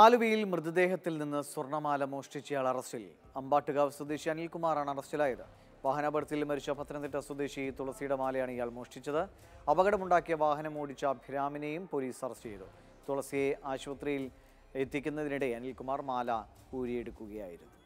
ആലുവയിൽ മൃതദേഹത്തിൽ നിന്ന് സ്വർണമാല മോഷ്ടിച്ചയാൾ അറസ്റ്റിൽ അമ്പാട്ടുകാവ് സ്വദേശി അനിൽകുമാറാണ് അറസ്റ്റിലായത് വാഹനാപകടത്തിൽ മരിച്ച പത്തനംതിട്ട സ്വദേശി തുളസിയുടെ മാലയാണ് ഇയാൾ മോഷ്ടിച്ചത് അപകടമുണ്ടാക്കിയ വാഹനം ഓടിച്ച അഭിരാമിനെയും പോലീസ് അറസ്റ്റ് ചെയ്തു തുളസിയെ ആശുപത്രിയിൽ എത്തിക്കുന്നതിനിടെ അനിൽകുമാർ മാല ഊരിയെടുക്കുകയായിരുന്നു